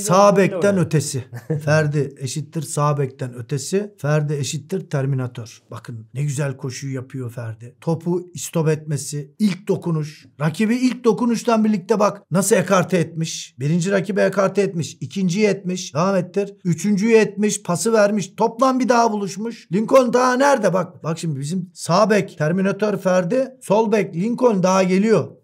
Sağ bekten ötesi. Ferdi eşittir sağ bekten ötesi. Ferdi eşittir Terminator. Bakın ne güzel koşuyu yapıyor Ferdi. Topu istop etmesi, ilk dokunuş. Rakibi ilk dokunuştan birlikte bak nasıl ekarte etmiş. Birinci rakibe ekarte etmiş. İkinciyi etmiş. Devam ettir. Üçüncüyü etmiş. Pası vermiş. Toplam bir daha buluşmuş. Lincoln daha nerede bak. Bak şimdi bizim sağ bek terminatör Ferdi. Sol bek Lincoln daha geliyor.